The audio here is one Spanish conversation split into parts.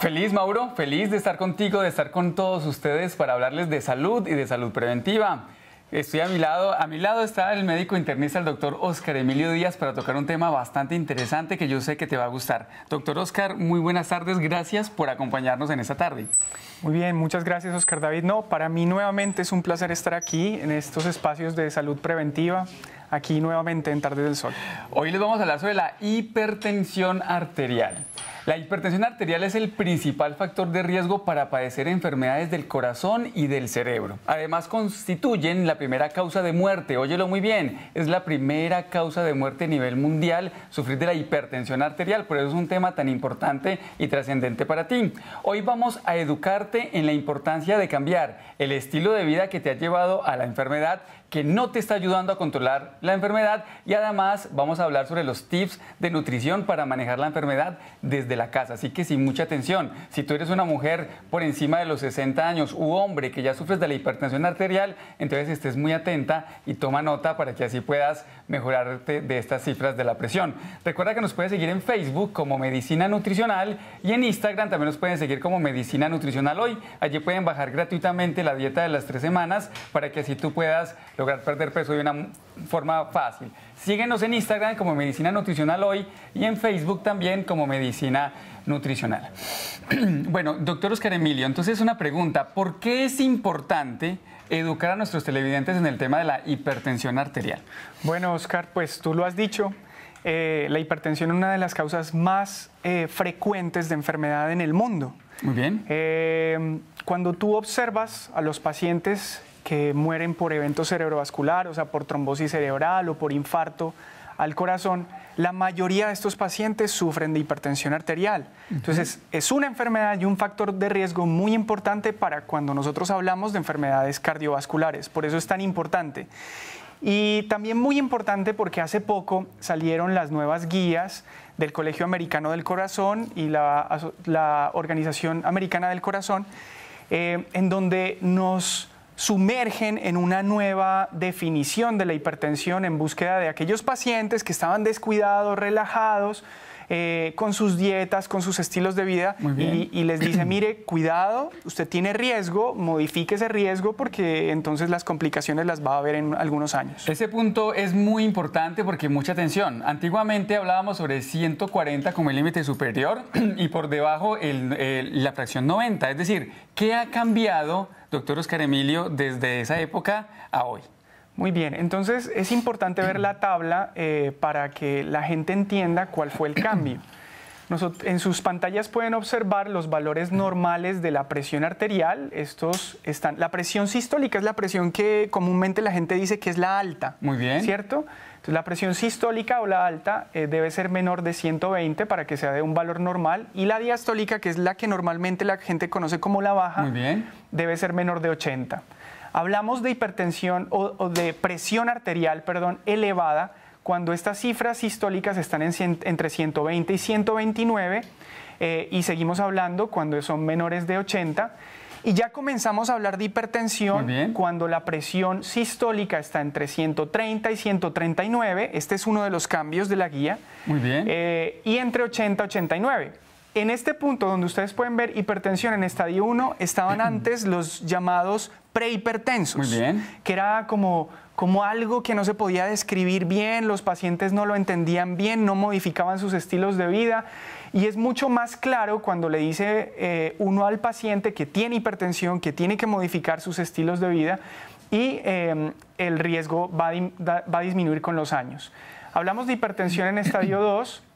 Feliz Mauro, feliz de estar contigo, de estar con todos ustedes para hablarles de salud y de salud preventiva. Estoy a mi lado, a mi lado está el médico internista, el doctor Oscar Emilio Díaz, para tocar un tema bastante interesante que yo sé que te va a gustar. Doctor Oscar, muy buenas tardes, gracias por acompañarnos en esta tarde. Muy bien, muchas gracias Oscar David. No, para mí nuevamente es un placer estar aquí en estos espacios de salud preventiva, aquí nuevamente en tarde del Sol. Hoy les vamos a hablar sobre la hipertensión arterial. La hipertensión arterial es el principal factor de riesgo para padecer enfermedades del corazón y del cerebro. Además, constituyen la primera causa de muerte. Óyelo muy bien, es la primera causa de muerte a nivel mundial sufrir de la hipertensión arterial. Por eso es un tema tan importante y trascendente para ti. Hoy vamos a educarte en la importancia de cambiar el estilo de vida que te ha llevado a la enfermedad que no te está ayudando a controlar la enfermedad y además vamos a hablar sobre los tips de nutrición para manejar la enfermedad desde la casa. Así que sin mucha atención, si tú eres una mujer por encima de los 60 años u hombre que ya sufres de la hipertensión arterial, entonces estés muy atenta y toma nota para que así puedas mejorarte de estas cifras de la presión. Recuerda que nos puedes seguir en Facebook como Medicina Nutricional y en Instagram también nos pueden seguir como Medicina Nutricional Hoy. Allí pueden bajar gratuitamente la dieta de las tres semanas para que así tú puedas lograr perder peso de una forma fácil. Síguenos en Instagram como Medicina Nutricional Hoy y en Facebook también como Medicina Nutricional. bueno, doctor Oscar Emilio, entonces una pregunta, ¿por qué es importante educar a nuestros televidentes en el tema de la hipertensión arterial? Bueno, Oscar, pues tú lo has dicho. Eh, la hipertensión es una de las causas más eh, frecuentes de enfermedad en el mundo. Muy bien. Eh, cuando tú observas a los pacientes que mueren por eventos cerebrovascular, o sea, por trombosis cerebral o por infarto al corazón, la mayoría de estos pacientes sufren de hipertensión arterial. Entonces, es una enfermedad y un factor de riesgo muy importante para cuando nosotros hablamos de enfermedades cardiovasculares. Por eso es tan importante. Y también muy importante porque hace poco salieron las nuevas guías del Colegio Americano del Corazón y la, Organización Americana del Corazón, eh, en donde nos sumergen en una nueva definición de la hipertensión en búsqueda de aquellos pacientes que estaban descuidados, relajados, eh, con sus dietas, con sus estilos de vida y, les dice, mire, cuidado, usted tiene riesgo, modifique ese riesgo porque entonces las complicaciones las va a haber en algunos años. Ese punto es muy importante porque mucha atención. Antiguamente hablábamos sobre 140 como el límite superior y por debajo la fracción 90, es decir, ¿qué ha cambiado? doctor Oscar Emilio, desde esa época a hoy. Muy bien, entonces es importante ver la tabla eh, para que la gente entienda cuál fue el cambio. en sus pantallas pueden observar los valores normales de la presión arterial. Estos están. La presión sistólica es la presión que comúnmente la gente dice que es la alta. Muy bien. ¿Cierto? la presión sistólica o la alta eh, debe ser menor de 120 para que sea de un valor normal y la diastólica, que es la que normalmente la gente conoce como la baja, debe ser menor de 80. Hablamos de hipertensión o, de presión arterial, perdón, elevada cuando estas cifras sistólicas están entre 120 y 129 eh, y seguimos hablando cuando son menores de 80 y ya comenzamos a hablar de hipertensión cuando la presión sistólica está entre 130 y 139. Este es uno de los cambios de la guía. Muy bien. Eh, y entre 80 y 89. En este punto donde ustedes pueden ver hipertensión en estadio 1, estaban antes los llamados prehipertensos. Muy bien. Que era como como algo que no se podía describir bien, los pacientes no lo entendían bien, no modificaban sus estilos de vida. Y es mucho más claro cuando le dice eh, uno al paciente que tiene hipertensión, que tiene que modificar sus estilos de vida y eh, el riesgo va va a disminuir con los años. Hablamos de hipertensión en estadio 2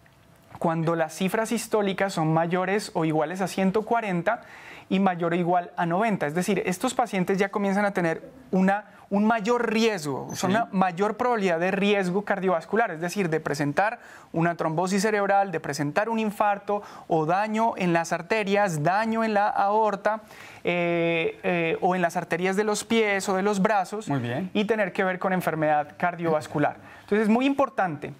cuando las cifras histólicas son mayores o iguales a 140 y mayor o igual a 90. Es decir, estos pacientes ya comienzan a tener una, un mayor riesgo, una mayor probabilidad de riesgo cardiovascular, es decir, de presentar una trombosis cerebral, de presentar un infarto o daño en las arterias, daño en la aorta eh, eh, o en las arterias de los pies o de los brazos y tener que ver con enfermedad cardiovascular. Entonces es muy importante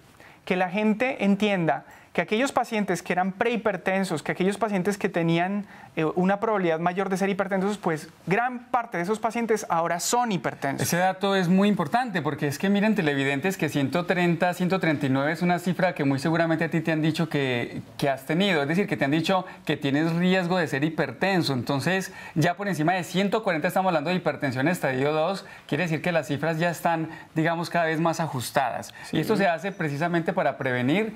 que la gente entienda que aquellos pacientes que eran prehipertensos, que aquellos pacientes que tenían eh, una probabilidad mayor de ser hipertensos, pues gran parte de esos pacientes ahora son hipertensos. Ese dato es muy importante porque es que miren televidentes que 130, 139 es una cifra que muy seguramente a ti te han dicho que, has tenido, es decir, que te han dicho que tienes riesgo de ser hipertenso. Entonces, ya por encima de 140 estamos hablando de hipertensión estadio 2, quiere decir que las cifras ya están, digamos, cada vez más ajustadas. Y esto se hace precisamente para prevenir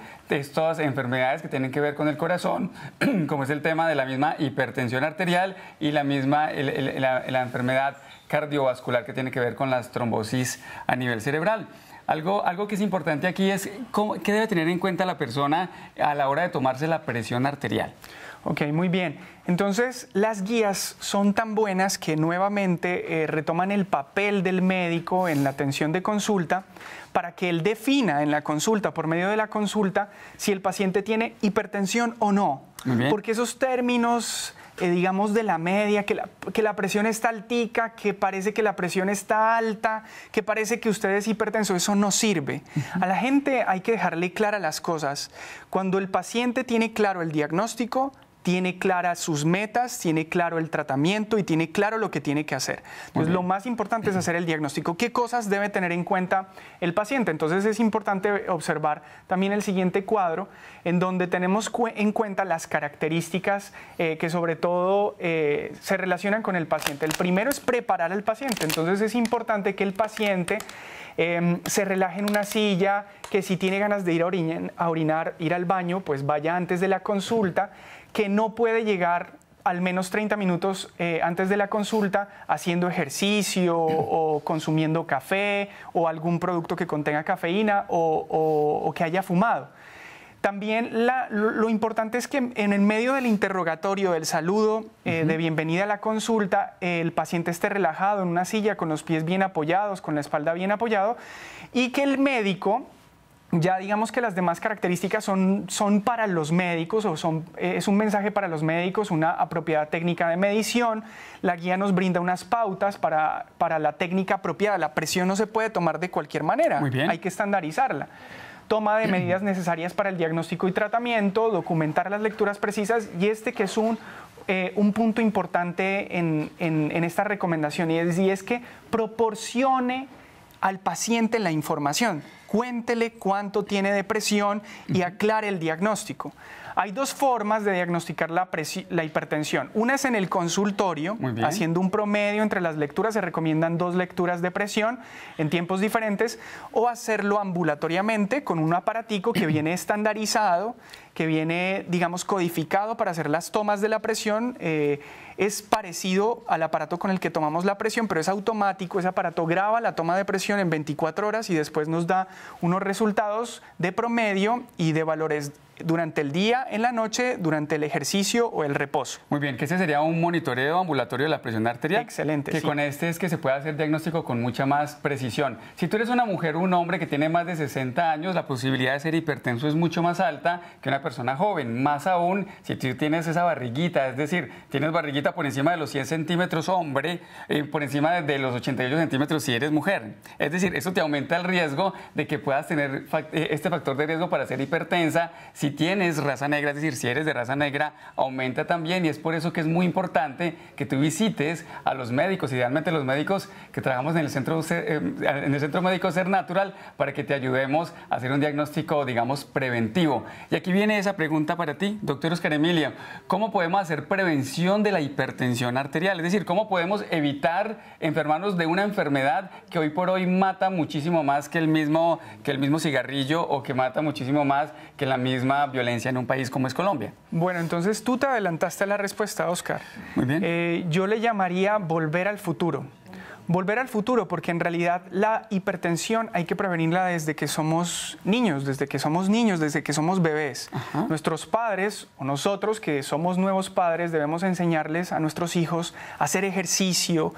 todas enfermedades que tienen que ver con el corazón, como es el tema de la misma hipertensión arterial y la misma enfermedad cardiovascular que tiene que ver con las trombosis a nivel cerebral. Algo, algo, que es importante aquí es qué debe tener en cuenta la persona a la hora de tomarse la presión arterial. Ok, muy bien. Entonces, las guías son tan buenas que nuevamente eh, retoman el papel del médico en la atención de consulta para que él defina en la consulta, por medio de la consulta, si el paciente tiene hipertensión o no. Porque esos términos, eh, digamos, de la media, que la, que la presión está altica, que parece que la presión está alta, que parece que usted es hipertenso, eso no sirve. A la gente hay que dejarle clara las cosas. Cuando el paciente tiene claro el diagnóstico, tiene claras sus metas, tiene claro el tratamiento y tiene claro lo que tiene que hacer. Entonces, lo más importante es hacer el diagnóstico. ¿Qué cosas debe tener en cuenta el paciente? Entonces, es importante observar también el siguiente cuadro, en donde tenemos en cuenta las características eh, que sobre todo eh, se relacionan con el paciente. El primero es preparar al paciente. Entonces, es importante que el paciente em, se relaje en una silla, que si tiene ganas de ir a orinar, ir al baño, pues vaya antes de la consulta que no puede llegar al menos 30 minutos eh, antes de la consulta haciendo ejercicio o consumiendo café o algún producto que contenga cafeína o, que haya fumado. También lo, importante es que en el medio del interrogatorio, del saludo eh, de bienvenida a la consulta, el paciente esté relajado en una silla con los pies bien apoyados, con la espalda bien apoyado y que el médico ya digamos que las demás características son, para los médicos o son, eh, es un mensaje para los médicos, una apropiada técnica de medición. La guía nos brinda unas pautas para, la técnica apropiada. La presión no se puede tomar de cualquier manera, hay que estandarizarla toma de medidas necesarias para el diagnóstico y tratamiento, documentar las lecturas precisas y este que es un, eh, punto importante en, esta recomendación y es que proporcione al paciente la información cuéntele cuánto tiene depresión y aclare el diagnóstico. Hay dos formas de diagnosticar la, hipertensión. Una es en el consultorio, haciendo un promedio entre las lecturas, se recomiendan dos lecturas de presión en tiempos diferentes, o hacerlo ambulatoriamente con un aparatico que viene estandarizado, que viene, digamos, codificado para hacer las tomas de la presión. Eh, es parecido al aparato con el que tomamos la presión, pero es automático, ese aparato graba la toma de presión en 24 horas y después nos da unos resultados de promedio y de valores durante el día, en la noche, durante el ejercicio o el reposo. Muy bien, que ese sería un monitoreo ambulatorio de la presión arterial. Excelente. Que con este es que se puede hacer diagnóstico con mucha más precisión. Si tú eres una mujer o un hombre que tiene más de 60 años, la posibilidad de ser hipertenso es mucho más alta que una persona joven. Más aún si tú tienes esa barriguita, es decir, tienes barriguita por encima de los 100 centímetros hombre, eh, por encima de los 88 centímetros si eres mujer. Es decir, eso te aumenta el riesgo de que puedas tener eh, este factor de riesgo para ser hipertensa si tienes raza negra, es decir, si eres de raza negra, aumenta también y es por eso que es muy importante que tú visites a los médicos, idealmente los médicos que trabajamos en el centro, eh, en el centro médico Ser Natural, para que te ayudemos a hacer un diagnóstico, digamos, preventivo. Y aquí viene esa pregunta para ti, doctor Oscar Emilio. ¿Cómo podemos hacer prevención de la hipertensión arterial? Es decir, ¿cómo podemos evitar enfermarnos de una enfermedad que hoy por hoy mata muchísimo más que el mismo, que el mismo cigarrillo o que mata muchísimo más que la misma violencia en un país como es Colombia. Bueno, entonces tú te adelantaste a la respuesta, Oscar. Muy bien. Eh, yo le llamaría volver al futuro. Volver al futuro, porque en realidad la hipertensión hay que prevenirla desde que somos niños, desde que somos niños, desde que somos bebés. Nuestros padres o nosotros que somos nuevos padres debemos enseñarles a nuestros hijos a hacer ejercicio,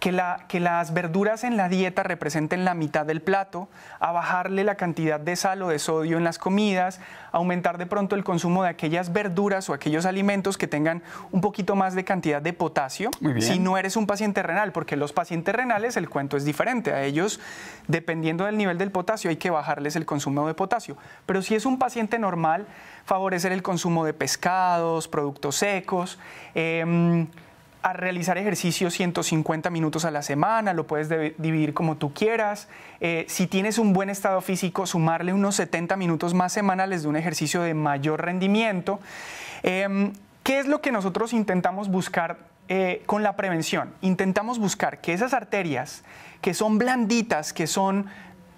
que, las verduras en la dieta representen la mitad del plato, a bajarle la cantidad de sal o de sodio en las comidas, aumentar de pronto el consumo de aquellas verduras o aquellos alimentos que tengan un poquito más de cantidad de potasio, si no eres un paciente renal, porque los pacientes renales el cuento es diferente, a ellos dependiendo del nivel del potasio hay que bajarles el consumo de potasio, pero si es un paciente normal, favorecer el consumo de pescados, productos secos, em, a realizar ejercicios 150 minutos a la semana, lo puedes dividir como tú quieras. Eh, si tienes un buen estado físico, sumarle unos 70 minutos más semanales de un ejercicio de mayor rendimiento. Em, ¿Qué es lo que nosotros intentamos buscar eh, con la prevención? Intentamos buscar que esas arterias que son blanditas, que son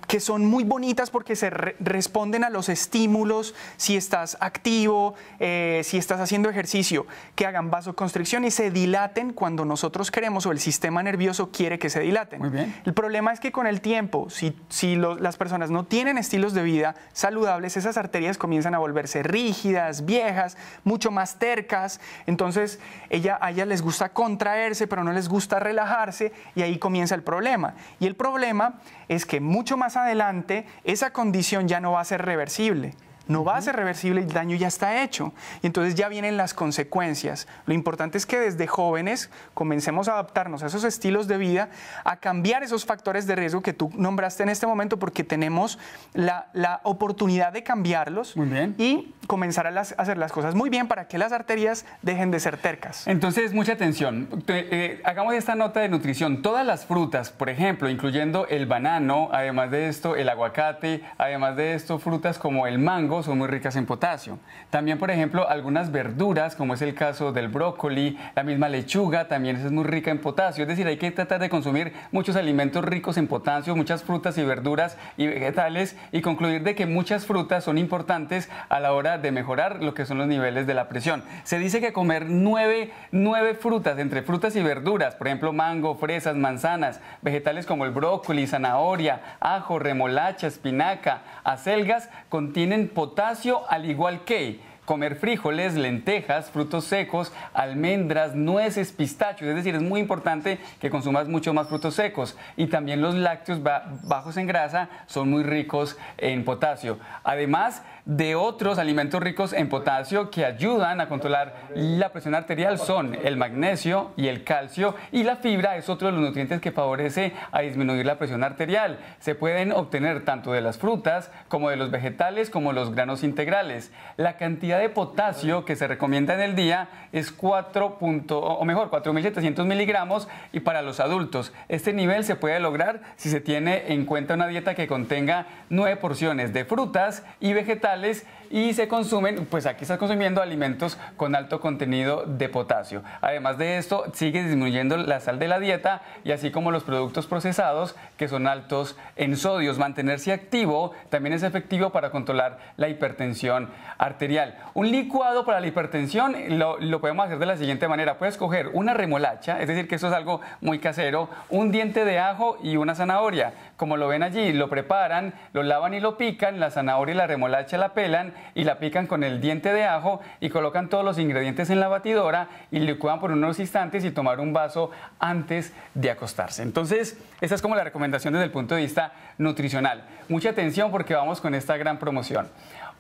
que son muy bonitas porque se responden a los estímulos, si estás activo, eh, si estás haciendo ejercicio, que hagan vasoconstricción y se dilaten cuando nosotros queremos o el sistema nervioso quiere que se dilaten. El problema es que con el tiempo, si, las personas no tienen estilos de vida saludables, esas arterias comienzan a volverse rígidas, viejas, mucho más tercas, entonces ella, a ellas les gusta contraerse, pero no les gusta relajarse y ahí comienza el problema. Y el problema es que mucho más adelante esa condición ya no va a ser reversible no va a ser reversible, el daño ya está hecho. Y entonces ya vienen las consecuencias. Lo importante es que desde jóvenes comencemos a adaptarnos a esos estilos de vida, a cambiar esos factores de riesgo que tú nombraste en este momento, porque tenemos la, oportunidad de cambiarlos y comenzar a, hacer las cosas muy bien para que las arterias dejen de ser tercas. Entonces, mucha atención. Eh, hagamos esta nota de nutrición. Todas las frutas, por ejemplo, incluyendo el banano, además de esto, el aguacate, además de esto, frutas como el mango, son muy ricas en potasio. También, por ejemplo, algunas verduras, como es el caso del brócoli, la misma lechuga también es muy rica en potasio. Es decir, hay que tratar de consumir muchos alimentos ricos en potasio, muchas frutas y verduras y vegetales y concluir de que muchas frutas son importantes a la hora de mejorar lo que son los niveles de la presión. Se dice que comer nueve, nueve frutas, entre frutas y verduras, por ejemplo, mango, fresas, manzanas, vegetales como el brócoli, zanahoria, ajo, remolacha, espinaca, acelgas, contienen potasio potasio, al igual que comer frijoles, lentejas, frutos secos, almendras, nueces, pistachos. Es decir, es muy importante que consumas mucho más frutos secos. Y también los lácteos bajos en grasa son muy ricos en potasio. Además de otros alimentos ricos en potasio que ayudan a controlar la presión arterial son el magnesio y el calcio y la fibra es otro de los nutrientes que favorece a disminuir la presión arterial. Se pueden obtener tanto de las frutas como de los vegetales como los granos integrales. La cantidad de potasio que se recomienda en el día es 4. o mejor, 4.700 miligramos y para los adultos. Este nivel se puede lograr si se tiene en cuenta una dieta que contenga nueve porciones de frutas y vegetales y se consumen, pues aquí estás consumiendo alimentos con alto contenido de potasio. Además de esto, sigue disminuyendo la sal de la dieta y así como los productos procesados que son altos en sodios. Mantenerse activo también es efectivo para controlar la hipertensión arterial. Un licuado para la hipertensión lo, podemos hacer de la siguiente manera. Puedes coger una remolacha, es decir, que eso es algo muy casero, un diente de ajo y una zanahoria. Como lo ven allí, lo preparan, lo lavan y lo pican, la zanahoria y la remolacha la pelan y la pican con el diente de ajo y colocan todos los ingredientes en la batidora y licuan por unos instantes y tomar un vaso antes de acostarse. Entonces, esa es como la recomendación desde el punto de vista nutricional. Mucha atención porque vamos con esta gran promoción.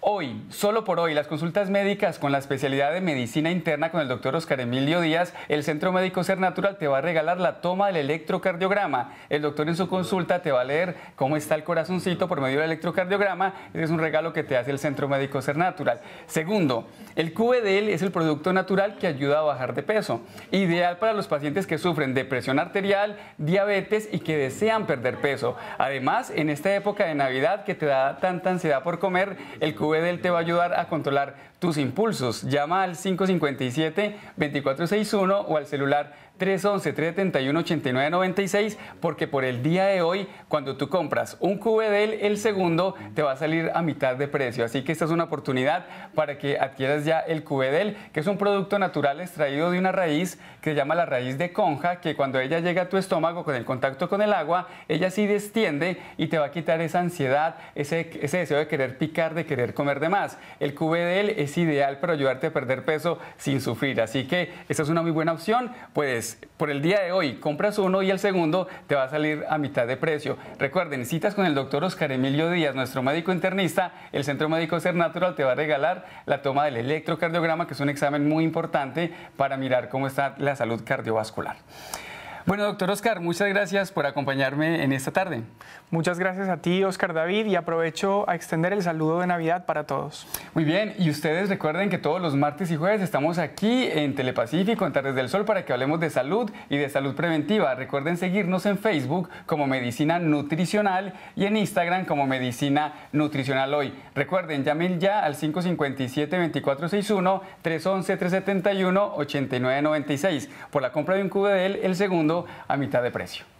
Hoy, solo por hoy, las consultas médicas con la especialidad de medicina interna con el doctor Oscar Emilio Díaz, el Centro Médico Ser Natural te va a regalar la toma del electrocardiograma. El doctor en su consulta te va a leer cómo está el corazoncito por medio del electrocardiograma. es un regalo que te hace el Centro Médico Ser Natural. Segundo, el qdl es el producto natural que ayuda a bajar de peso. Ideal para los pacientes que sufren depresión arterial, diabetes y que desean perder peso. Además, en esta época de Navidad que te da tanta ansiedad por comer, el QBDL él te va a ayudar a controlar tus impulsos. Llama al 557-2461 o al celular 311-371-8996 porque por el día de hoy, cuando tú compras un QBDL, el segundo te va a salir a mitad de precio. Así que esta es una oportunidad para que adquieras ya el QBDL, que es un producto natural extraído de una raíz que se llama la raíz de conja, que cuando ella llega a tu estómago con el contacto con el agua, ella sí destiende y te va a quitar esa ansiedad, ese, deseo de querer picar, de querer comer de más. El es es ideal para ayudarte a perder peso sin sufrir. Así que esta es una muy buena opción. Pues por el día de hoy compras uno y el segundo te va a salir a mitad de precio. Recuerden, citas con el doctor Oscar Emilio Díaz, nuestro médico internista. El Centro Médico Ser Natural te va a regalar la toma del electrocardiograma, que es un examen muy importante para mirar cómo está la salud cardiovascular. Bueno, doctor Oscar, muchas gracias por acompañarme en esta tarde. Muchas gracias a ti, Oscar David, y aprovecho a extender el saludo de Navidad para todos. Muy bien, y ustedes recuerden que todos los martes y jueves estamos aquí en Telepacífico, en Tardes del Sol, para que hablemos de salud y de salud preventiva. Recuerden seguirnos en Facebook como Medicina Nutricional y en Instagram como Medicina Nutricional Hoy. Recuerden, llamen ya al 557-2461, 311-371-8996. Por la compra de un cubo de él, el segundo a mitad de precio.